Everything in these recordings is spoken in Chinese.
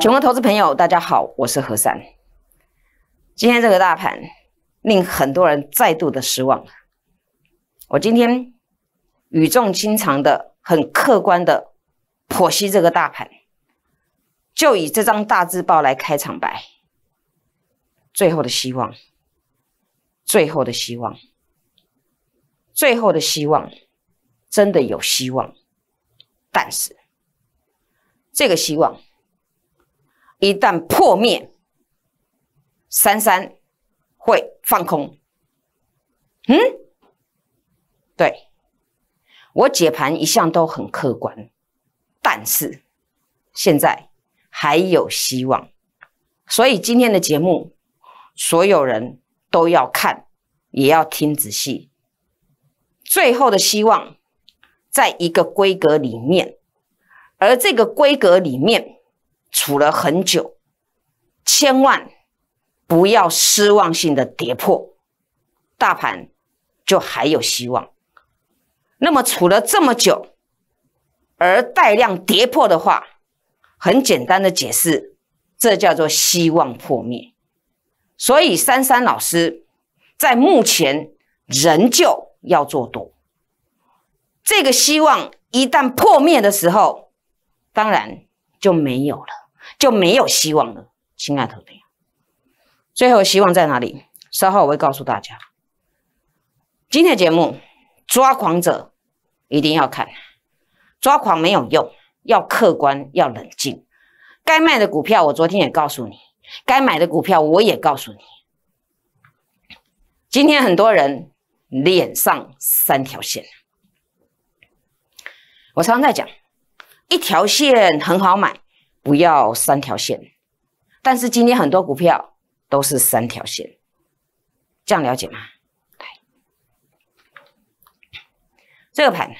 全国投资朋友，大家好，我是何善。今天这个大盘令很多人再度的失望。我今天语重心长的、很客观的剖析这个大盘，就以这张大字报来开场白。最后的希望，最后的希望，最后的希望，真的有希望，但是这个希望。一旦破灭，三三会放空。嗯，对，我解盘一向都很客观，但是现在还有希望，所以今天的节目，所有人都要看，也要听仔细。最后的希望，在一个规格里面，而这个规格里面。处了很久，千万不要失望性的跌破，大盘就还有希望。那么处了这么久，而带量跌破的话，很简单的解释，这叫做希望破灭。所以珊珊老师在目前仍旧要做多。这个希望一旦破灭的时候，当然就没有了。就没有希望了，亲爱的。最后希望在哪里？稍后我会告诉大家。今天的节目，抓狂者一定要看，抓狂没有用，要客观，要冷静。该卖的股票，我昨天也告诉你；该买的股票，我也告诉你。今天很多人脸上三条线，我常常在讲，一条线很好买。不要三条线，但是今天很多股票都是三条线，这样了解吗？来，这个盘，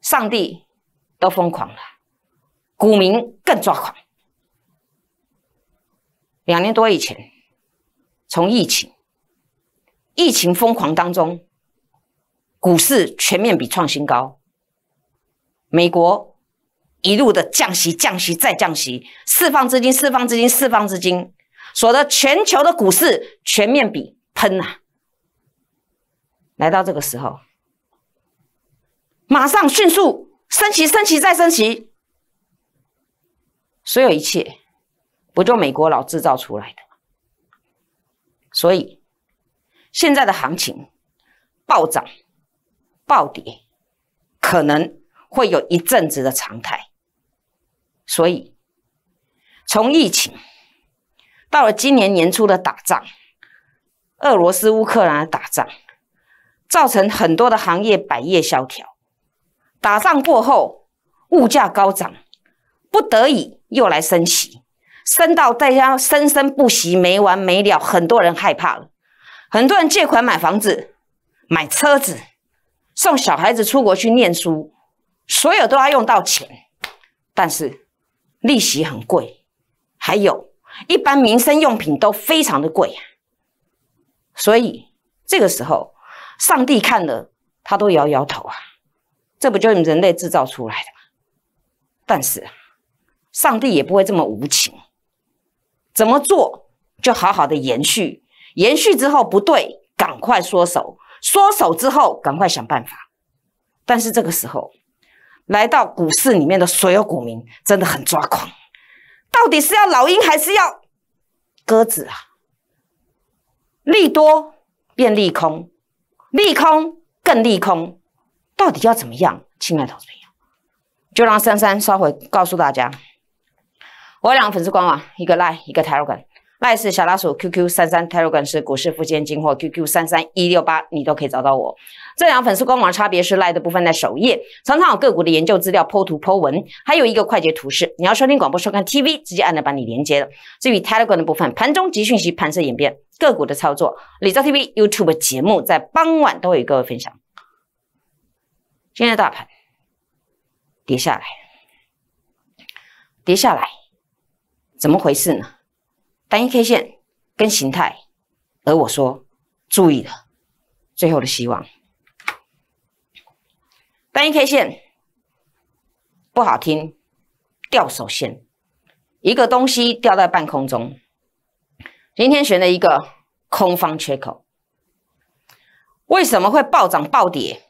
上帝都疯狂了，股民更抓狂。两年多以前，从疫情，疫情疯狂当中，股市全面比创新高，美国。一路的降息、降息再降息，释放资金、释放资金、释放资金，所得全球的股市全面比喷啊！来到这个时候，马上迅速升息、升息再升息，所有一切不就美国佬制造出来的？所以现在的行情暴涨暴跌，可能会有一阵子的常态。所以，从疫情到了今年年初的打仗，俄罗斯乌克兰打仗，造成很多的行业百业萧条。打仗过后，物价高涨，不得已又来升息，升到大家生生不息、没完没了。很多人害怕了，很多人借款买房子、买车子，送小孩子出国去念书，所有都要用到钱，但是。利息很贵，还有，一般民生用品都非常的贵，所以这个时候，上帝看了他都摇摇头啊，这不就人类制造出来的吗？但是上帝也不会这么无情，怎么做就好好的延续，延续之后不对，赶快缩手，缩手之后赶快想办法，但是这个时候。来到股市里面的所有股民真的很抓狂，到底是要老鹰还是要鸽子啊？利多变利空，利空更利空，到底要怎么样？亲爱的投资就让珊珊稍后告诉大家。我两个粉丝官网，一个 Line，一个泰罗根。赖是小老鼠 QQ 三三，泰罗根是股市福建金货 QQ 三三一六八，你都可以找到我。这两粉丝官网差别是 Lite 部分在首页，常常有个股的研究资料、剖图、剖文，还有一个快捷图示。你要收听广播、收看 TV，直接按那帮你连接了。至于 Telegram 的部分，盘中及讯息、盘势演变、个股的操作，李兆 TV、YouTube 节目在傍晚都会与各位分享。今天的大盘跌下来，跌下来，怎么回事呢？单一 K 线跟形态，而我说注意了，最后的希望。单一 K 线不好听，掉手线，一个东西掉在半空中。今天选了一个空方缺口，为什么会暴涨暴跌？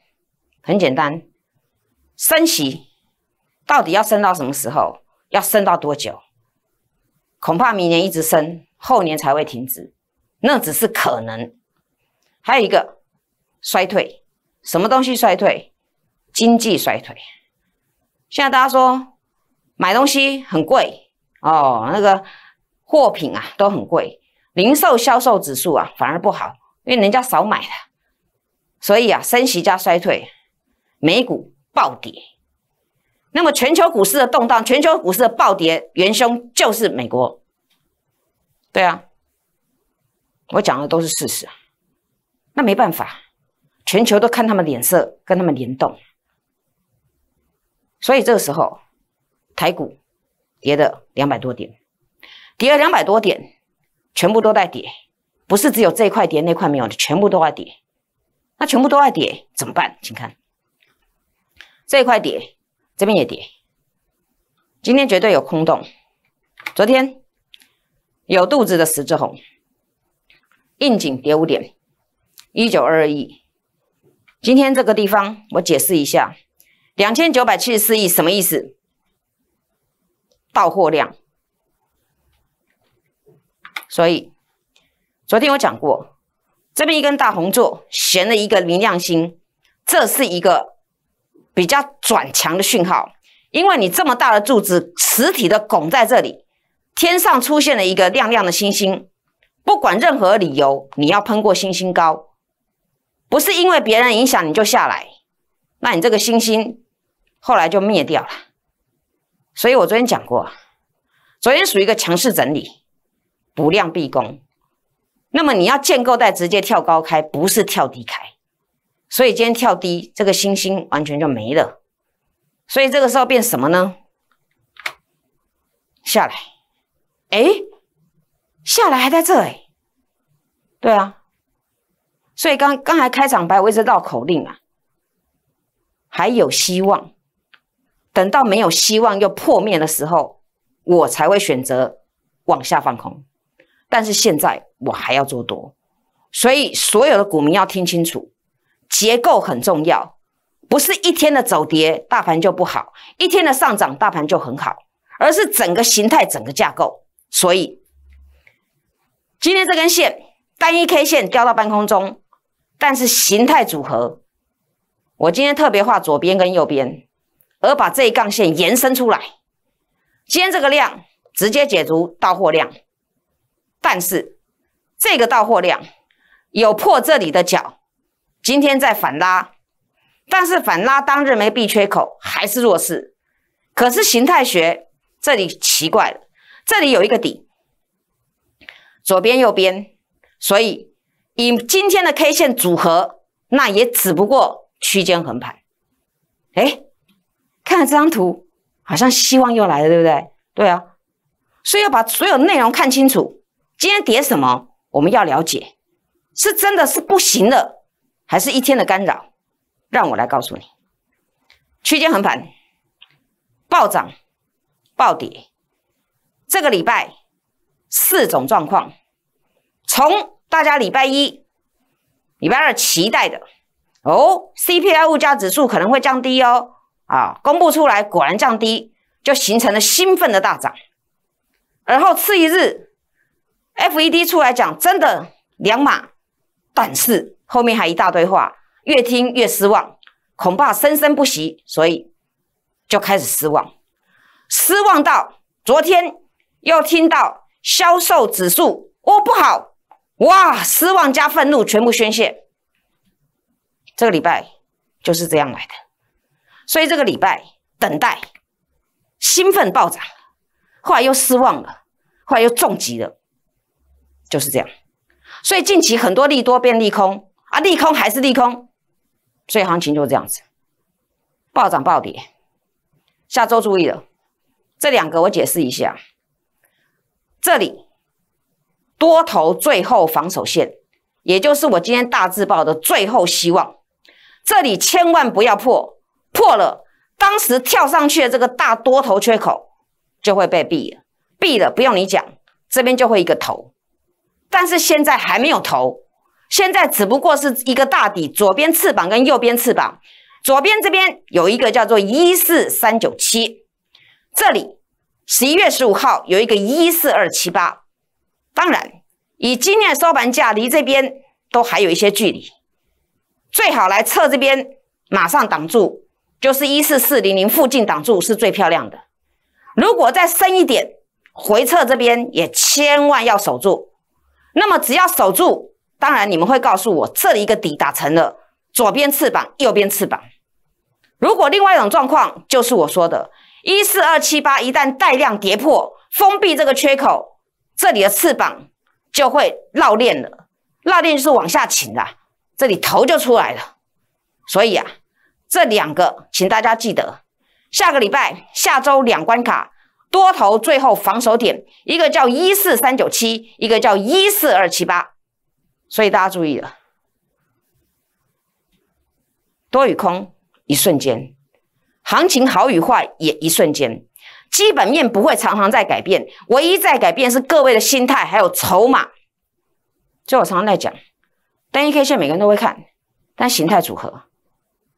很简单，升息到底要升到什么时候？要升到多久？恐怕明年一直升，后年才会停止，那只是可能。还有一个衰退，什么东西衰退？经济衰退，现在大家说买东西很贵哦，那个货品啊都很贵，零售销售指数啊反而不好，因为人家少买了，所以啊升息加衰退，美股暴跌。那么全球股市的动荡，全球股市的暴跌元凶就是美国。对啊，我讲的都是事实，那没办法，全球都看他们脸色，跟他们联动。所以这个时候，台股跌了两百多点，跌了两百多点，全部都在跌，不是只有这一块跌，那块没有的，全部都在跌。那全部都在跌怎么办？请看这一块跌，这边也跌。今天绝对有空洞，昨天有肚子的十字红，应景跌五点，一九二二亿。今天这个地方我解释一下。两千九百七十四亿什么意思？到货量。所以昨天我讲过，这边一根大红柱悬了一个明亮星，这是一个比较转强的讯号。因为你这么大的柱子，实体的拱在这里，天上出现了一个亮亮的星星。不管任何理由，你要喷过星星高，不是因为别人影响你就下来，那你这个星星。后来就灭掉了，所以我昨天讲过，昨天属于一个强势整理，不量必攻。那么你要建构带直接跳高开，不是跳低开。所以今天跳低，这个星星完全就没了。所以这个时候变什么呢？下来，哎，下来还在这哎，对啊。所以刚刚才开场白，我一直绕口令啊，还有希望。等到没有希望又破灭的时候，我才会选择往下放空。但是现在我还要做多，所以所有的股民要听清楚，结构很重要，不是一天的走跌大盘就不好，一天的上涨大盘就很好，而是整个形态、整个架构。所以今天这根线单一 K 线掉到半空中，但是形态组合，我今天特别画左边跟右边。而把这一杠线延伸出来，今天这个量直接解读到货量，但是这个到货量有破这里的脚，今天在反拉，但是反拉当日没闭缺口，还是弱势。可是形态学这里奇怪了，这里有一个底，左边右边，所以以今天的 K 线组合，那也只不过区间横盘，哎。看了这张图，好像希望又来了，对不对？对啊，所以要把所有内容看清楚。今天跌什么，我们要了解，是真的是不行了，还是一天的干扰？让我来告诉你，区间横盘、暴涨、暴跌，这个礼拜四种状况。从大家礼拜一、礼拜二期待的哦，CPI 物价指数可能会降低哦。啊，公布出来果然降低，就形成了兴奋的大涨，而后次一日，F E D 出来讲真的两码，但是后面还一大堆话，越听越失望，恐怕生生不息，所以就开始失望，失望到昨天又听到销售指数哦不好哇，失望加愤怒全部宣泄，这个礼拜就是这样来的。所以这个礼拜等待、兴奋暴涨，后来又失望了，后来又重击了，就是这样。所以近期很多利多变利空啊，利空还是利空，所以行情就这样子，暴涨暴跌。下周注意了，这两个我解释一下。这里多头最后防守线，也就是我今天大字报的最后希望，这里千万不要破。破了，当时跳上去的这个大多头缺口就会被毙了，毙了不用你讲，这边就会一个头。但是现在还没有头，现在只不过是一个大底，左边翅膀跟右边翅膀，左边这边有一个叫做一四三九七，这里十一月十五号有一个一四二七八，当然以今天的收盘价离这边都还有一些距离，最好来测这边，马上挡住。就是一四四零零附近挡住是最漂亮的，如果再深一点回撤这边也千万要守住。那么只要守住，当然你们会告诉我这一个底打成了左边翅膀、右边翅膀。如果另外一种状况，就是我说的一四二七八一旦带量跌破封闭这个缺口，这里的翅膀就会绕链了，绕链是往下倾的，这里头就出来了。所以啊。这两个，请大家记得，下个礼拜下周两关卡，多头最后防守点，一个叫一四三九七，一个叫一四二七八，所以大家注意了，多与空一瞬间，行情好与坏也一瞬间，基本面不会常常在改变，唯一在改变是各位的心态还有筹码。就我常常在讲，单一 K 线每个人都会看，但形态组合。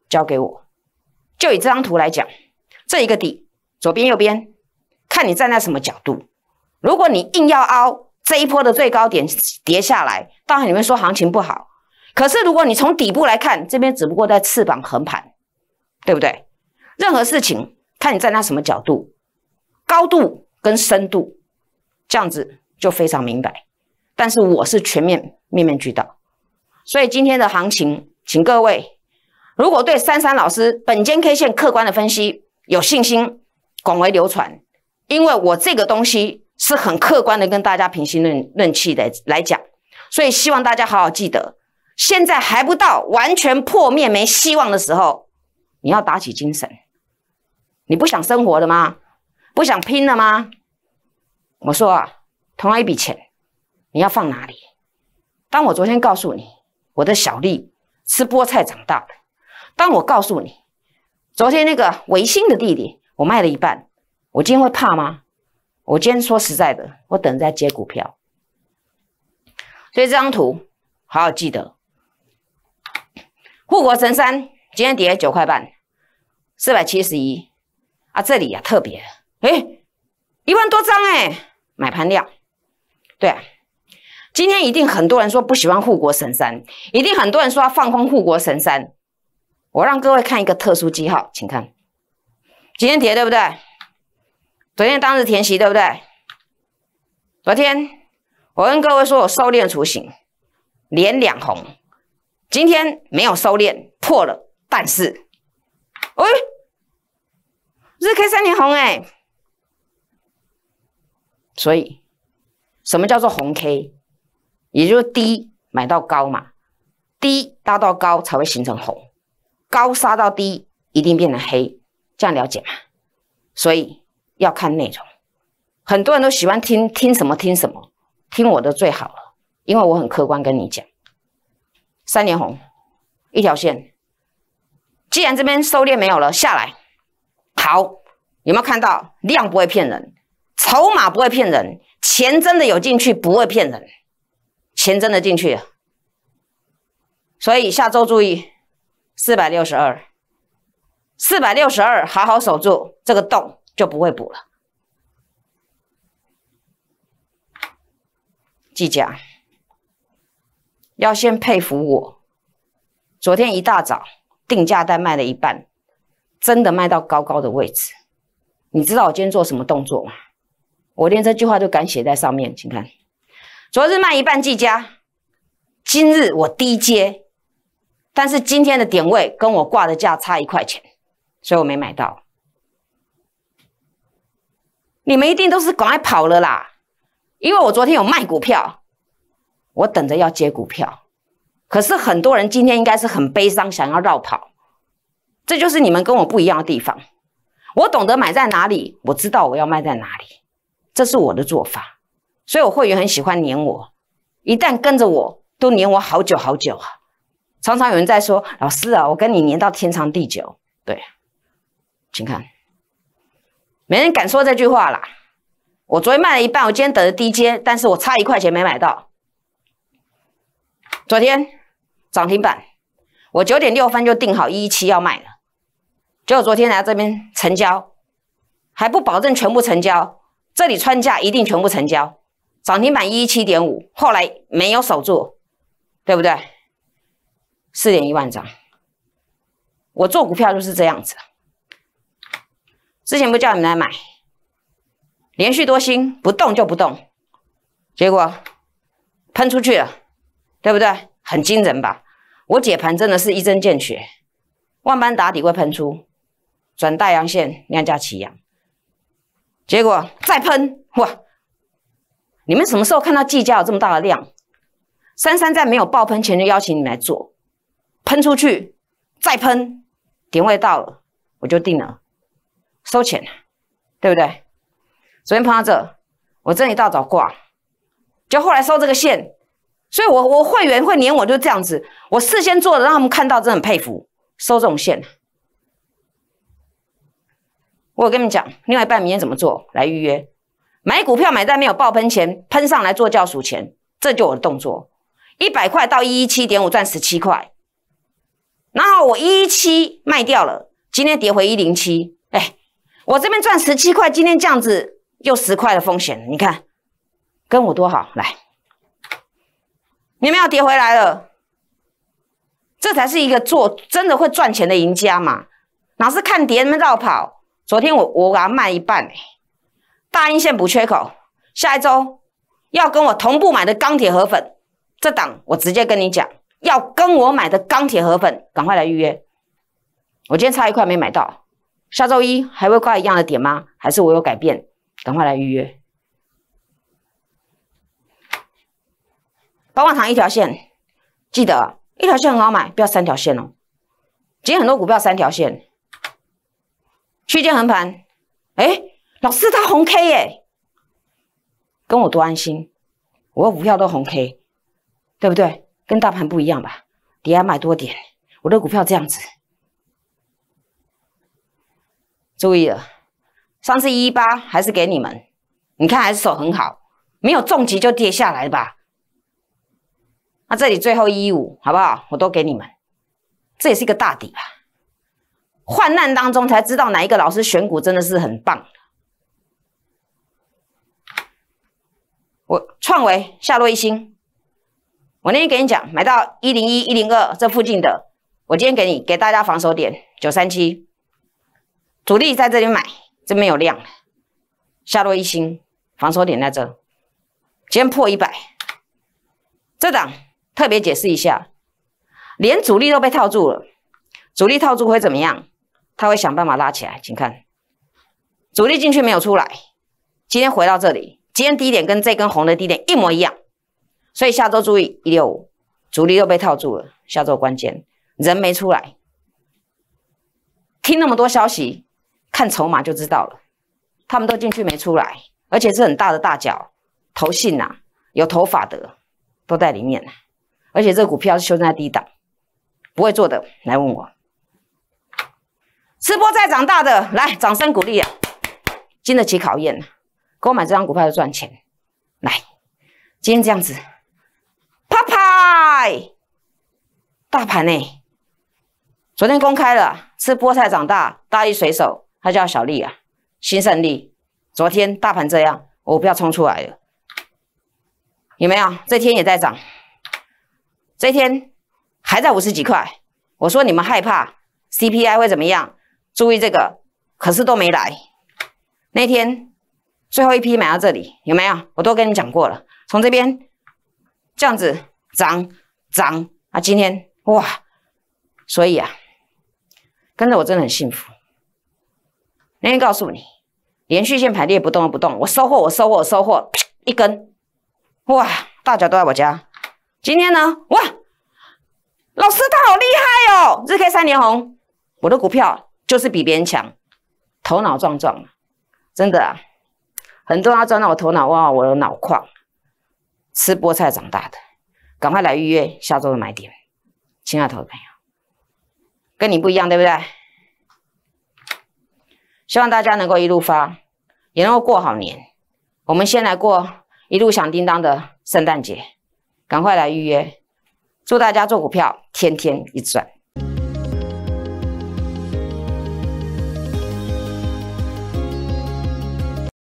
交给我，就以这张图来讲，这一个底，左边右边，看你站在什么角度。如果你硬要凹这一波的最高点跌下来，当然你们说行情不好。可是如果你从底部来看，这边只不过在翅膀横盘，对不对？任何事情，看你站在什么角度，高度跟深度，这样子就非常明白。但是我是全面面面俱到，所以今天的行情，请各位。如果对珊珊老师本间 K 线客观的分析有信心，广为流传，因为我这个东西是很客观的跟大家平心论论气的来讲，所以希望大家好好记得。现在还不到完全破灭没希望的时候，你要打起精神。你不想生活的吗？不想拼了吗？我说啊，同样一笔钱，你要放哪里？当我昨天告诉你，我的小丽吃菠菜长大。但我告诉你，昨天那个维新的弟弟，我卖了一半，我今天会怕吗？我今天说实在的，我等在接股票。所以这张图好好记得，护国神山今天跌九块半，四百七十一啊，这里呀特别哎，一万多张哎，买盘量。对啊，今天一定很多人说不喜欢护国神山，一定很多人说要放空护国神山。我让各位看一个特殊记号，请看，今天跌对不对？昨天当日填息对不对？昨天我跟各位说，我收敛雏形，连两红，今天没有收敛，破了，但是，哎，日 K 三连红哎，所以，什么叫做红 K？也就是低买到高嘛，低搭到高才会形成红。高杀到低一定变成黑，这样了解吗？所以要看内容。很多人都喜欢听听什么听什么，听我的最好了，因为我很客观跟你讲。三年红，一条线。既然这边收线没有了，下来。好，有没有看到量不会骗人，筹码不会骗人，钱真的有进去不会骗人，钱真的进去。了。所以下周注意。四百六十二，四百六十二，好好守住这个洞，就不会补了。计价要先佩服我，昨天一大早定价单卖了一半，真的卖到高高的位置。你知道我今天做什么动作吗？我连这句话都敢写在上面，请看，昨日卖一半计价，今日我低接。但是今天的点位跟我挂的价差一块钱，所以我没买到。你们一定都是赶快跑了啦，因为我昨天有卖股票，我等着要接股票。可是很多人今天应该是很悲伤，想要绕跑。这就是你们跟我不一样的地方。我懂得买在哪里，我知道我要卖在哪里，这是我的做法。所以我会员很喜欢黏我，一旦跟着我都黏我好久好久啊。常常有人在说：“老师啊，我跟你黏到天长地久。”对，请看，没人敢说这句话啦。我昨天卖了一半，我今天等的低阶，但是我差一块钱没买到。昨天涨停板，我九点六分就定好一一七要卖了，结果昨天来这边成交，还不保证全部成交。这里穿价一定全部成交，涨停板一一七点五，后来没有守住，对不对？四点一万张，我做股票就是这样子。之前不叫你们来买，连续多星不动就不动，结果喷出去了，对不对？很惊人吧？我解盘真的是一针见血，万般打底会喷出转大阳线，量价齐扬，结果再喷哇！你们什么时候看到计价有这么大的量？三三在没有爆喷前就邀请你来做。喷出去，再喷，点位到了，我就定了，收钱，对不对？昨天碰到这，我这一大早挂，就后来收这个线，所以我我会员会连我就这样子，我事先做的，让他们看到，真的很佩服，收这种线。我跟你们讲，另外一半明天怎么做来预约？买股票买在没有爆喷前，喷上来做教书钱，这就我的动作。一百块到一一七点五赚十七块。然后我一七卖掉了，今天跌回一零七，哎，我这边赚十七块，今天样子又十块的风险，你看跟我多好，来，你们要跌回来了，这才是一个做真的会赚钱的赢家嘛，哪是看跌那么绕跑？昨天我我把它卖一半，大阴线补缺口，下一周要跟我同步买的钢铁和粉，这档我直接跟你讲。要跟我买的钢铁河粉，赶快来预约。我今天差一块没买到，下周一还会挂一样的点吗？还是我有改变？赶快来预约。棒棒糖一条线，记得一条线很好买，不要三条线哦。今天很多股票三条线，区间横盘。哎，老师他红 K 耶，跟我多安心，我股票都红 K，对不对？跟大盘不一样吧，底下卖多点，我的股票这样子，注意了，上次一八还是给你们，你看还是手很好，没有重疾就跌下来吧，那这里最后一五好不好？我都给你们，这也是一个大底吧，患难当中才知道哪一个老师选股真的是很棒我创维夏洛一星、我那天给你讲，买到一零一、一零二这附近的，我今天给你给大家防守点九三七，主力在这里买，这边有量，下落一星，防守点在这，今天破一百，这档特别解释一下，连主力都被套住了，主力套住会怎么样？他会想办法拉起来，请看，主力进去没有出来，今天回到这里，今天低点跟这根红的低点一模一样。所以下周注意，，5, 主力又被套住了。下周关键人没出来，听那么多消息，看筹码就知道了。他们都进去没出来，而且是很大的大脚。头信呐，有头发的都在里面而且这股票是修正在低档，不会做的来问我。吃播在长大的，来掌声鼓励，啊！经得起考验，购买这张股票就赚钱。来，今天这样子。大牌，大盘呢？昨天公开了，吃菠菜长大，大力水手，他叫小丽啊，新胜利。昨天大盘这样，我不要冲出来了，有没有？这天也在涨，这天还在五十几块。我说你们害怕 CPI 会怎么样？注意这个，可是都没来。那天最后一批买到这里，有没有？我都跟你讲过了，从这边。这样子涨涨啊！今天哇，所以啊，跟着我真的很幸福。那天告诉你，连续线排列不动不动，我收获我收获我收获，一根哇！大家都在我家。今天呢哇，老师他好厉害哦，日 K 三连红。我的股票就是比别人强，头脑壮壮真的很多人要赚到我头脑哇，我的脑矿。吃菠菜长大的，赶快来预约下周的买点，亲爱的朋友跟你不一样，对不对？希望大家能够一路发，也能够过好年。我们先来过一路响叮当的圣诞节，赶快来预约。祝大家做股票天天一赚！